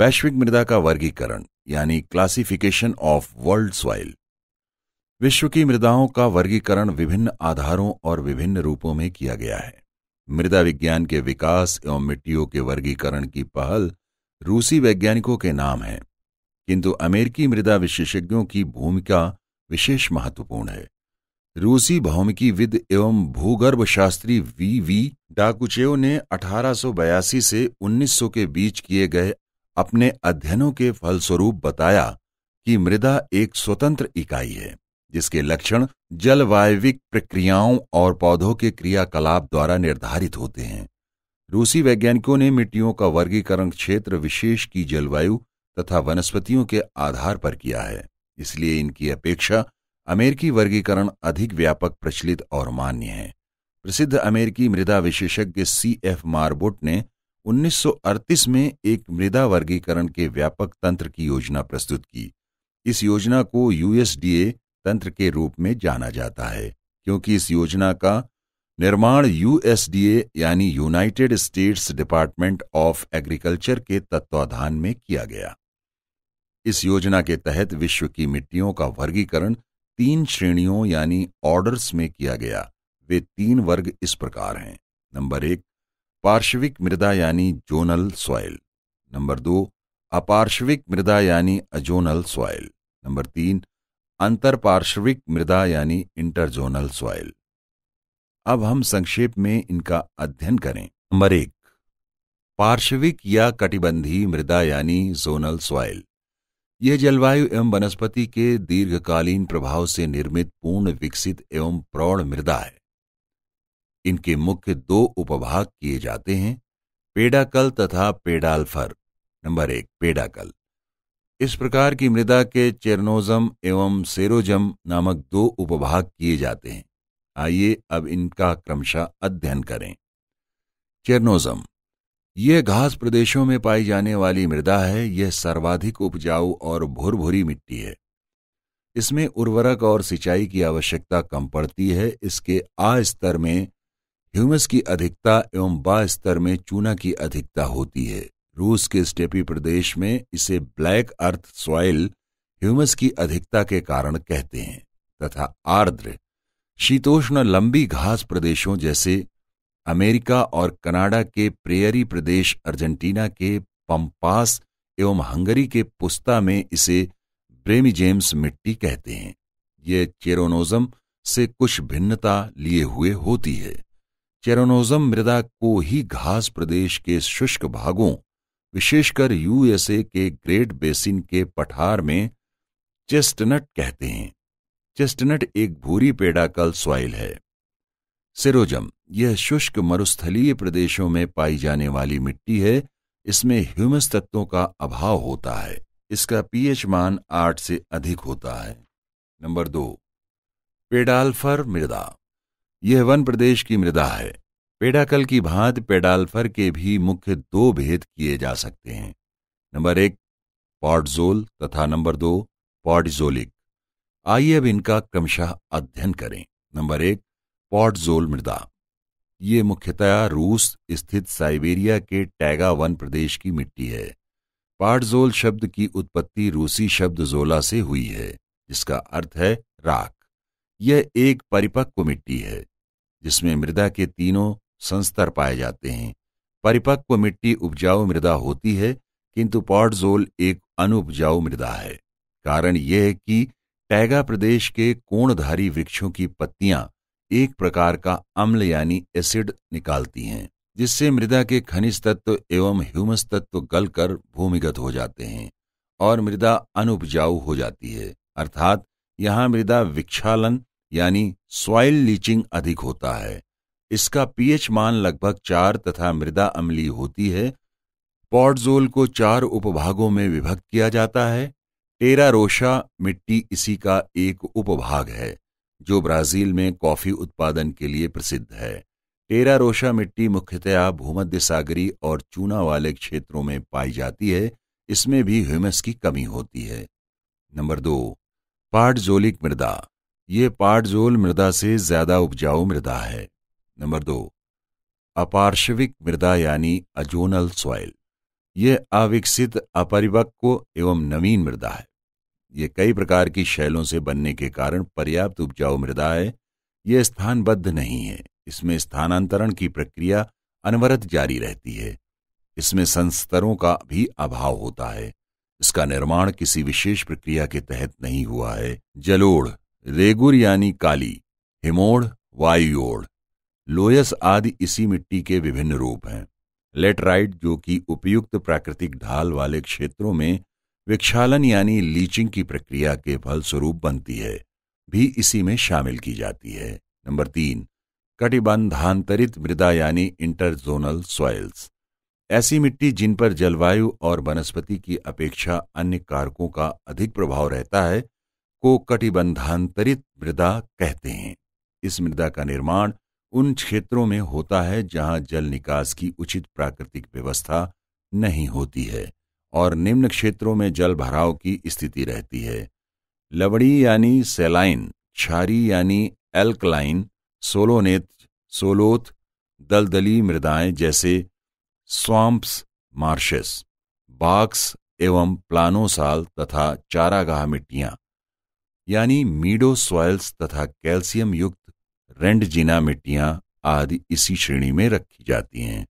वैश्विक मृदा का वर्गीकरण यानी क्लासिफिकेशन ऑफ वर्ल्ड सॉइल विश्व की मृदाओं का वर्गीकरण विभिन्न आधारों और विभिन्न रूपों में किया गया है मृदा विज्ञान के विकास एवं मिट्टियों के वर्गीकरण की पहल रूसी वैज्ञानिकों के नाम है किंतु अमेरिकी मृदा विशेषज्ञों की भूमिका विशेष महत्वपूर्ण है रूसी भौमिकी विद एवं भूगर्भशास्त्री वी वी डाकुचेव ने 1882 से 1900 के बीच किए गए अपने अध्ययनों के फलस्वरूप बताया कि मृदा एक स्वतंत्र इकाई है जिसके लक्षण जलवायविक प्रक्रियाओं और पौधों के क्रियाकलाप द्वारा निर्धारित होते हैं रूसी वैज्ञानिकों ने मिट्टियों का वर्गीकरण क्षेत्र विशेष की जलवायु तथा वनस्पतियों के आधार पर किया है इसलिए इनकी अपेक्षा अमेरिकी वर्गीकरण अधिक व्यापक प्रचलित और मान्य है प्रसिद्ध अमेरिकी मृदा विशेषज्ञ सी एफ मारबोट ने 1938 में एक मृदा वर्गीकरण के व्यापक तंत्र की योजना प्रस्तुत की इस योजना को यूएसडीए तंत्र के रूप में जाना जाता है क्योंकि इस योजना का निर्माण यूएसडीए यानी United States Department of Agriculture के तत्वाधान में किया गया इस योजना के तहत विश्व की मिट्टियों का वर्गीकरण तीन श्रेणियों यानी ऑर्डर्स में किया गया वे तीन वर्ग इस प्रकार हैं नंबर एक पार्श्विक मृदा यानी जोनल सॉइल नंबर दो अपार्श्विक मृदा यानी अजोनल सॉइल नंबर तीन अंतर पार्श्विक मृदा यानी इंटरजोनल सॉइल अब हम संक्षेप में इनका अध्ययन करें नंबर एक पार्श्विक या कटिबंधी मृदा यानी जोनल सॉइल यह जलवायु एवं वनस्पति के दीर्घकालीन प्रभाव से निर्मित पूर्ण विकसित एवं प्रौढ़ मृदा है इनके मुख्य दो उपभाग किए जाते हैं पेडाकल तथा पेडाल्फर नंबर एक पेडाकल इस प्रकार की मृदा के चेरनोजम एवं सेरोजम नामक दो उपभाग किए जाते हैं आइए अब इनका क्रमशः अध्ययन करें चेरनोजम यह घास प्रदेशों में पाई जाने वाली मृदा है यह सर्वाधिक उपजाऊ और भुरभुरी मिट्टी है इसमें उर्वरक और सिंचाई की आवश्यकता कम पड़ती है इसके आ स्तर में ह्यूमस की अधिकता एवं बा स्तर में चूना की अधिकता होती है रूस के स्टेपी प्रदेश में इसे ब्लैक अर्थ सॉइल ह्यूमस की अधिकता के कारण कहते हैं तथा आर्द्र शीतोष्ण लंबी घास प्रदेशों जैसे अमेरिका और कनाडा के प्रेयरी प्रदेश अर्जेंटीना के पंपास एवं हंगरी के पुस्ता में इसे ब्रेमिजेम्स मिट्टी कहते हैं यह चेरोनोजम से कुछ भिन्नता लिए हुए होती है चेरोनोजम मृदा को ही घास प्रदेश के शुष्क भागों विशेषकर यूएसए के ग्रेट बेसिन के पठार में चेस्टनट कहते हैं चेस्टनट एक भूरी पेडाकल सॉइल है सिरोजम यह शुष्क मरुस्थलीय प्रदेशों में पाई जाने वाली मिट्टी है इसमें ह्यूमस तत्वों का अभाव होता है इसका पीएच मान आठ से अधिक होता है नंबर दो पेडाल्फर मृदा यह वन प्रदेश की मृदा है पेडाकल की भांत पेडाल्फर के भी मुख्य दो भेद किए जा सकते हैं नंबर एक पॉडजोल तथा नंबर दो पॉडजोलिक आइए अब इनका क्रमशः अध्ययन करें नंबर एक पॉडजोल मृदा ये मुख्यतया रूस स्थित साइबेरिया के टैगा वन प्रदेश की मिट्टी है पाटजोल शब्द की उत्पत्ति रूसी शब्द जोला से हुई है जिसका अर्थ है राख यह एक परिपक्व मिट्टी है जिसमें मृदा के तीनों संस्तर पाए जाते हैं परिपक्व मिट्टी उपजाऊ मृदा होती है किंतु पॉडजोल एक अनुपजाऊ मृदा है कारण यह है कि टैगा प्रदेश के कोणधारी वृक्षों की पत्तियां एक प्रकार का अम्ल यानी एसिड निकालती हैं जिससे मृदा के खनिज तत्व एवं ह्यूमस तत्व गलकर भूमिगत हो जाते हैं और मृदा अनुपजाऊ हो जाती है अर्थात यहाँ मृदा विक्षालन यानी सॉइल लीचिंग अधिक होता है इसका पीएच मान लगभग चार तथा मृदा अम्ली होती है पॉडजोल को चार उपभागों में विभक्त किया जाता है टेरा रोशा मिट्टी इसी का एक उपभाग है जो ब्राजील में कॉफी उत्पादन के लिए प्रसिद्ध है टेरा रोशा मिट्टी मुख्यतया भूमध्य सागरी और चूना वाले क्षेत्रों में पाई जाती है इसमें भी ह्यूमस की कमी होती है नंबर दो पार्टजोलिक मृदा ये पाटजोल मृदा से ज्यादा उपजाऊ मृदा है नंबर दो अपार्श्विक मृदा यानी अजोनल सॉइल ये अविकसित अपरिपक्व एवं नवीन मृदा है ये कई प्रकार की शैलों से बनने के कारण पर्याप्त उपजाऊ मृदा है यह स्थानबद्ध नहीं है इसमें स्थानांतरण की प्रक्रिया अनवरत जारी रहती है इसमें संस्तरों का भी अभाव होता है इसका निर्माण किसी विशेष प्रक्रिया के तहत नहीं हुआ है जलोड़ रेगुर यानी काली हिमोड़ वायुओड़ लोयस आदि इसी मिट्टी के विभिन्न रूप हैं लेटराइट जो कि उपयुक्त प्राकृतिक ढाल वाले क्षेत्रों में विक्षालन यानी लीचिंग की प्रक्रिया के फलस्वरूप बनती है भी इसी में शामिल की जाती है नंबर तीन कटिबंधांतरित मृदा यानी इंटरजोनल सॉइल्स ऐसी मिट्टी जिन पर जलवायु और वनस्पति की अपेक्षा अन्य कारकों का अधिक प्रभाव रहता है को कटिबंधांतरित मृदा कहते हैं इस मृदा का निर्माण उन क्षेत्रों में होता है जहां जल निकास की उचित प्राकृतिक व्यवस्था नहीं होती है और निम्न क्षेत्रों में जल भराव की स्थिति रहती है लवड़ी यानी सेलाइन क्षारी यानी एल्कलाइन सोलोनेत सोलोथ दलदली मृदाएं जैसे स्वाम्प्स मार्शेस बाक्स एवं प्लानोसाल तथा चारागाह मिट्टियां यानी मीडो सॉयल्स तथा कैल्शियम युक्त रेंडजिना मिट्टियां आदि इसी श्रेणी में रखी जाती हैं